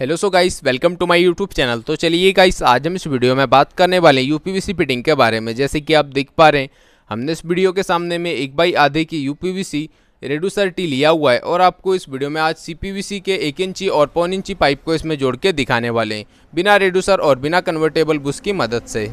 hello so guys welcome to my YouTube channel तो चलिए guys आज हम इस वीडियो में बात करने वाले हैं यूपीवीसी फिटिंग के बारे में जैसे कि आप देख पा रहे हैं हमने इस वीडियो के सामने में एक बाई आधे की यूपीवीसी रेडूसर टी लिया हुआ है और आपको इस वीडियो में आज सीपीवीसी के एक इंची और पौन इंची पाइप को इसमें जोड़ के दिखाने वाले हैं बिना रेडूसर और बिना कन्वर्टेबल बुस की मदद से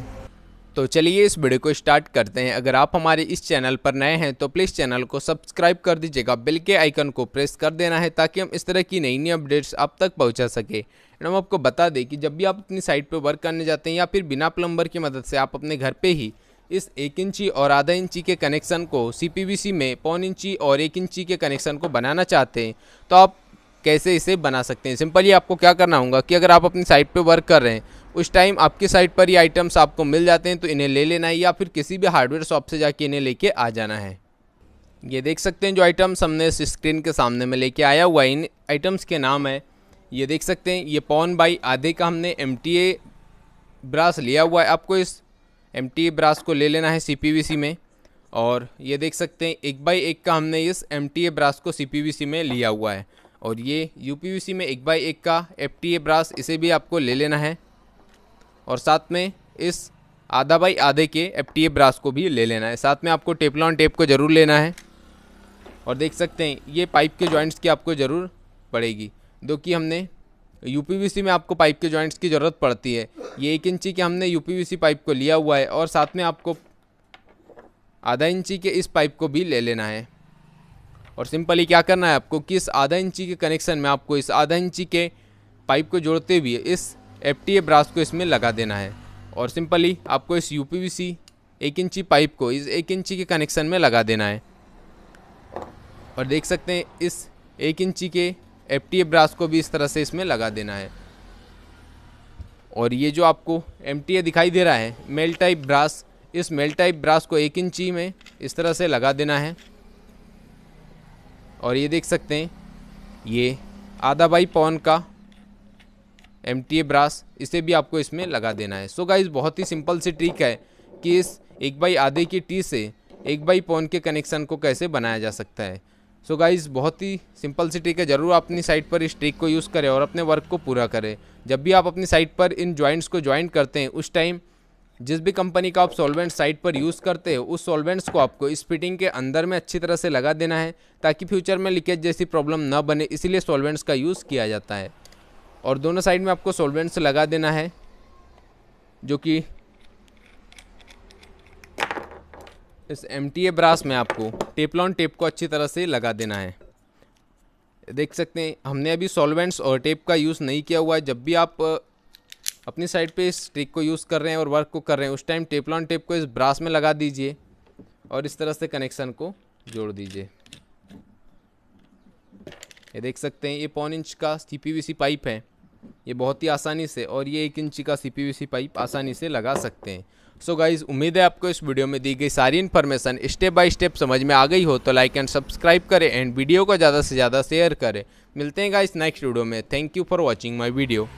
तो चलिए इस वीडियो को स्टार्ट करते हैं अगर आप हमारे इस चैनल पर नए हैं तो प्लीज़ चैनल को सब्सक्राइब कर दीजिएगा बिल के आइकन को प्रेस कर देना है ताकि हम इस तरह की नई नई अपडेट्स आप तक पहुंचा सके एंड हम आपको बता दें कि जब भी आप अपनी साइट पर वर्क करने जाते हैं या फिर बिना प्लम्बर की मदद से आप अपने घर पर ही इस एक इंची और आधा इंची के कनेक्शन को सी में पौन इंची और एक इंची के कनेक्शन को बनाना चाहते हैं तो आप कैसे इसे बना सकते हैं सिंपली आपको क्या करना होगा कि अगर आप अपनी साइट पर वर्क कर रहे हैं उस टाइम आपके साइट पर ये आइटम्स आपको मिल जाते हैं तो इन्हें ले लेना है या फिर किसी भी हार्डवेयर शॉप से जाके इन्हें लेके आ जाना है ये देख सकते हैं जो आइटम्स हमने इस स्क्रीन के सामने में लेके आया हुआ है इन आइटम्स के नाम है ये देख सकते हैं ये पौन बाई आधे का हमने एम ब्रास लिया हुआ है आपको इस एम ब्रास को ले लेना है सी में और ये देख सकते हैं एक बाई एक का हमने इस एम ब्रास को सी में लिया हुआ है और ये यू में एक बाई एक का एफ ब्रास इसे भी आपको ले लेना है और साथ में इस आधा बाई आधे के एफ टी ब्रास को भी ले लेना है साथ में आपको टेपलॉन टेप को ज़रूर लेना है और देख सकते हैं ये पाइप के जॉइंट्स की आपको ज़रूर पड़ेगी जो कि हमने यू में आपको पाइप के जॉइंट्स की ज़रूरत पड़ती है ये एक इंची के हमने यू पाइप को लिया हुआ है और साथ में आपको आधा इंची के इस पाइप को भी ले लेना है और सिंपली क्या करना है आपको कि इस आधा इंची के कनेक्शन में आपको इस आधा इंची के पाइप को जोड़ते हुए इस एफ टी ब्रास को इसमें लगा देना है और सिंपली आपको इस यू पी वी सी एक इंची पाइप को इस एक इंची के कनेक्शन में लगा देना है और देख सकते हैं इस एक इंची के एफ टी ब्रास को भी इस तरह से इसमें लगा देना है और ये जो आपको एम टी ए दिखाई दे रहा है मेल टाइप ब्रास इस मेल टाइप ब्रास को एक इंची में इस तरह से लगा देना है और ये देख सकते हैं ये आधा बाई पौन का एम ब्रास इसे भी आपको इसमें लगा देना है सो so गाइज बहुत ही सिंपल सी ट्रिक है कि इस एक बाई आधे की टी से एक बाई पौन के कनेक्शन को कैसे बनाया जा सकता है सो so गाइज़ बहुत ही सिंपल सी ट्रिक है ज़रूर अपनी साइट पर इस ट्रिक को यूज़ करें और अपने वर्क को पूरा करें जब भी आप अपनी साइट पर इन जॉइंट्स को ज्वाइन करते हैं उस टाइम जिस भी कंपनी का आप सॉल्वेंट साइट पर यूज़ करते हैं उस सॉल्वेंट्स को आपको इस फिटिंग के अंदर में अच्छी तरह से लगा देना है ताकि फ्यूचर में लीकेज जैसी प्रॉब्लम ना बने इसीलिए सॉल्वेंट्स का यूज़ किया जाता है और दोनों साइड में आपको सोलवेंट्स लगा देना है जो कि इस एम ब्रास में आपको टेपलॉन टेप को अच्छी तरह से लगा देना है देख सकते हैं हमने अभी सॉल्वेंट्स और टेप का यूज़ नहीं किया हुआ है जब भी आप अपनी साइड पे इस ट्रिक को यूज़ कर रहे हैं और वर्क को कर रहे हैं उस टाइम टेपलॉन टेप को इस ब्रास में लगा दीजिए और इस तरह से कनेक्शन को जोड़ दीजिए ये देख सकते हैं ये पौन इंच का सी पी पाइप है ये बहुत ही आसानी से और ये एक इंची का सी पाइप आसानी से लगा सकते हैं सो so गाइज़ उम्मीद है आपको इस वीडियो में दी गई सारी इन्फॉर्मेशन स्टेप बाय स्टेप समझ में आ गई हो तो लाइक एंड सब्सक्राइब करें एंड वीडियो को ज़्यादा से ज़्यादा शेयर करें मिलते हैं गाइज़ नेक्स्ट वीडियो में thank you for watching my video